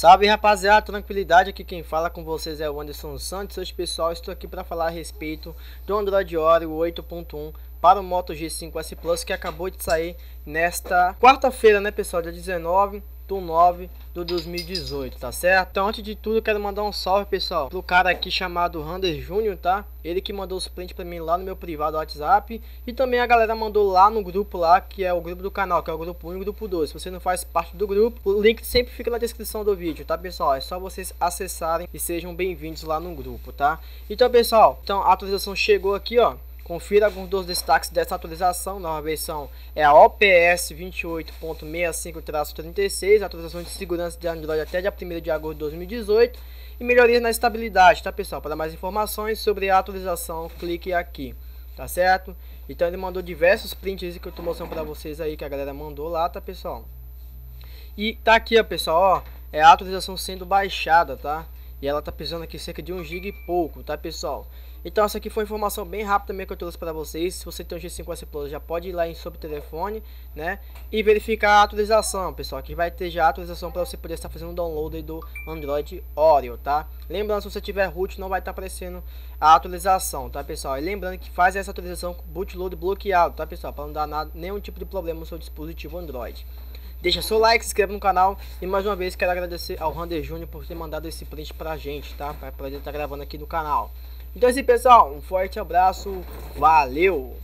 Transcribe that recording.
Salve rapaziada, tranquilidade, aqui quem fala com vocês é o Anderson Santos. Hoje pessoal, estou aqui para falar a respeito do Android Oreo 8.1 para o Moto G5 S Plus que acabou de sair nesta quarta-feira, né, pessoal, dia 19 do 9 do 2018, tá certo? Então, antes de tudo, quero mandar um salve, pessoal, pro cara aqui chamado Rander Júnior, tá? Ele que mandou os prints para mim lá no meu privado WhatsApp. E também a galera mandou lá no grupo lá, que é o grupo do canal, que é o grupo 1 e o grupo 2. Se você não faz parte do grupo, o link sempre fica na descrição do vídeo, tá, pessoal? É só vocês acessarem e sejam bem-vindos lá no grupo, tá? Então, pessoal, então a atualização chegou aqui, ó. Confira alguns dos destaques dessa atualização. Nova versão é a OPS 28.65-36, atualização de segurança de Android até dia 1 de agosto de 2018 e melhorias na estabilidade, tá pessoal? Para mais informações sobre a atualização, clique aqui, tá certo? Então ele mandou diversos prints que eu tô mostrando para vocês aí que a galera mandou lá, tá pessoal? E tá aqui, ó, pessoal, ó, é a atualização sendo baixada, tá? E ela tá pesando aqui cerca de 1 GB e pouco, tá pessoal? Então essa aqui foi informação bem rápida mesmo que eu trouxe para vocês. Se você tem um G5S Plus, já pode ir lá em sobre telefone, né? E verificar a atualização, pessoal. Que vai ter já a atualização para você poder estar fazendo o download do Android Oreo, tá? Lembrando, se você tiver root, não vai estar tá aparecendo a atualização, tá, pessoal? E lembrando que faz essa atualização com bootload bloqueado, tá, pessoal? Para não dar nada, nenhum tipo de problema no seu dispositivo Android. Deixa seu like, se inscreva no canal. E mais uma vez quero agradecer ao Rander Júnior por ter mandado esse print pra gente, tá? Pra poder estar tá gravando aqui no canal. Então é assim, pessoal. Um forte abraço. Valeu!